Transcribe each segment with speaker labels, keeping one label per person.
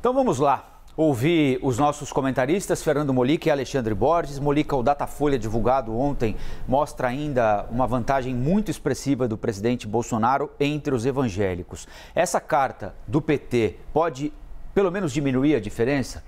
Speaker 1: Então vamos lá. Ouvir os nossos comentaristas, Fernando Molica e Alexandre Borges. Molica, o Datafolha divulgado ontem mostra ainda uma vantagem muito expressiva do presidente Bolsonaro entre os evangélicos. Essa carta do PT pode, pelo menos, diminuir a diferença?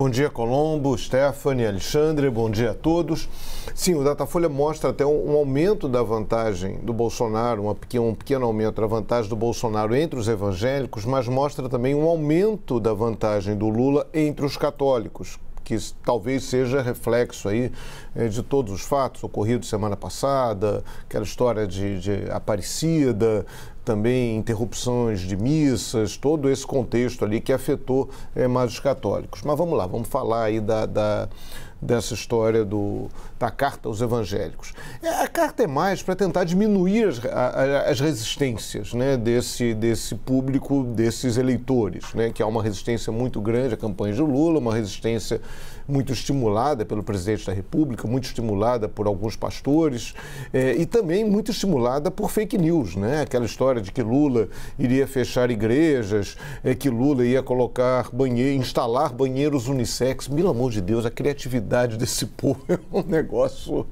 Speaker 1: Bom dia, Colombo, Stephanie, Alexandre, bom dia a todos. Sim, o Datafolha mostra até um, um aumento da vantagem do Bolsonaro, uma, um pequeno aumento da vantagem do Bolsonaro entre os evangélicos, mas mostra também um aumento da vantagem do Lula entre os católicos, que talvez seja reflexo aí eh, de todos os fatos ocorridos semana passada, aquela história de, de Aparecida, também interrupções de missas, todo esse contexto ali que afetou é, mais os católicos. Mas vamos lá, vamos falar aí da, da dessa história do, da carta aos evangélicos. É, a carta é mais para tentar diminuir as, as, resistências né, desse, desse público, desses eleitores, né, que há uma resistência muito grande à campanha de Lula, uma resistência muito estimulada pelo presidente da República, muito estimulada por alguns pastores é, e também muito estimulada por fake news, né, aquela história de que Lula iria fechar igrejas, é, que Lula ia colocar banheiro, instalar banheiros unissex. Pelo amor de Deus, a criatividade desse povo é um negócio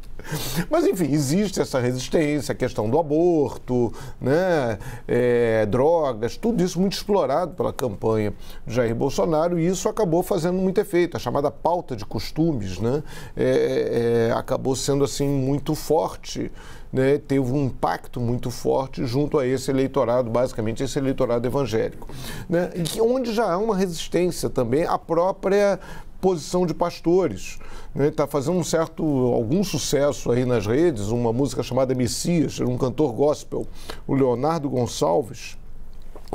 Speaker 1: mas, enfim, existe essa resistência, a questão do aborto, né, é, drogas, tudo isso muito explorado pela campanha de Jair Bolsonaro e isso acabou fazendo muito efeito. A chamada pauta de costumes né, é, é, é acabou sendo assim muito forte. Né, teve um impacto muito forte junto a esse eleitorado, basicamente esse eleitorado evangélico, né, onde já há uma resistência também à própria posição de pastores. Né? Está fazendo um certo, algum sucesso aí nas redes, uma música chamada Messias, um cantor gospel, o Leonardo Gonçalves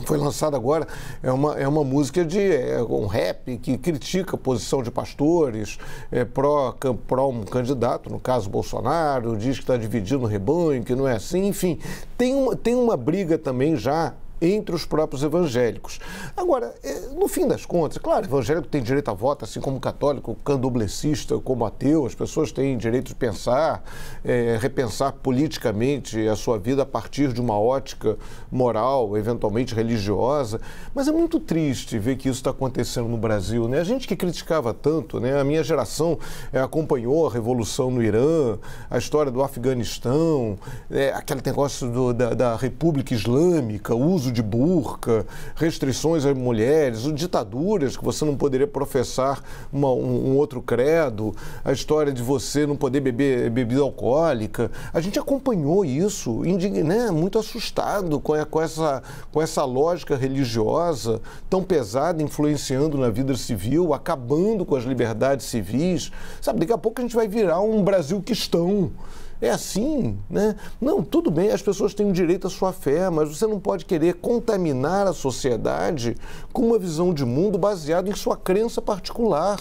Speaker 1: foi lançada agora é uma, é uma música de é um rap que critica a posição de pastores é pró, pró um candidato no caso Bolsonaro diz que está dividindo o rebanho que não é assim enfim tem uma, tem uma briga também já entre os próprios evangélicos. Agora, eh, no fim das contas, claro, evangélico tem direito a voto, assim como católico, candoblecista, como ateu, as pessoas têm direito de pensar, é, repensar politicamente a sua vida a partir de uma ótica moral, eventualmente religiosa. Mas é muito triste ver que isso está acontecendo no Brasil. Né? A gente que criticava tanto, né? a minha geração é, acompanhou a revolução no Irã, a história do Afeganistão, é, aquele negócio do, da, da República Islâmica, o uso uso de burca, restrições às mulheres, ditaduras que você não poderia professar uma, um, um, outro credo, a história de você não poder beber bebida alcoólica. A gente acompanhou isso, indign, né, muito assustado com, a, com, essa, com essa lógica religiosa tão pesada, influenciando na vida civil, acabando com as liberdades civis. Sabe, daqui a pouco a gente vai virar um Brasil cristão é assim, né? Não, tudo bem, as pessoas têm o direito à sua fé, mas você não pode querer contaminar a sociedade com uma visão de mundo baseada em sua crença particular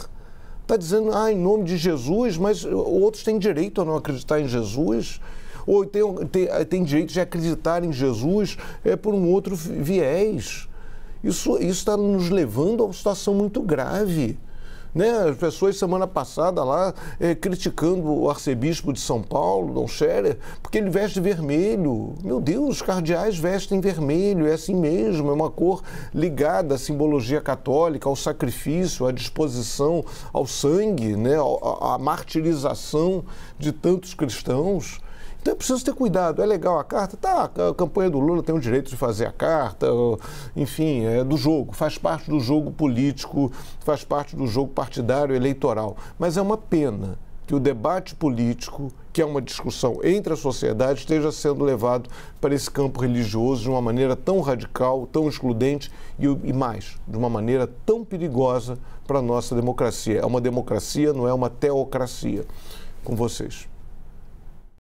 Speaker 1: está dizendo, ah, em nome de Jesus, mas outros têm direito a não acreditar em Jesus, ou têm, têm, direito de acreditar em Jesus é, por um outro viés. Isso está nos levando a uma situação muito grave. Né? As pessoas, semana passada, lá, é, criticando o arcebispo de São Paulo, Dom Scherer, porque ele veste vermelho. Meu Deus, os cardeais vestem vermelho, é assim mesmo, é uma cor ligada à simbologia católica, ao sacrifício, à disposição, ao sangue, né? à, à martirização de tantos cristãos. Então é preciso ter cuidado. É legal a carta? Tá, a campanha do Lula tem o direito de fazer a carta, enfim, é do jogo, faz parte do jogo político, faz parte do jogo partidário eleitoral. Mas é uma pena que o debate político, que é uma discussão entre a sociedade, esteja sendo levado para esse campo religioso de uma maneira tão radical, tão excludente e, e mais, de uma maneira tão perigosa para a nossa democracia. É uma democracia, não é uma teocracia. Com vocês.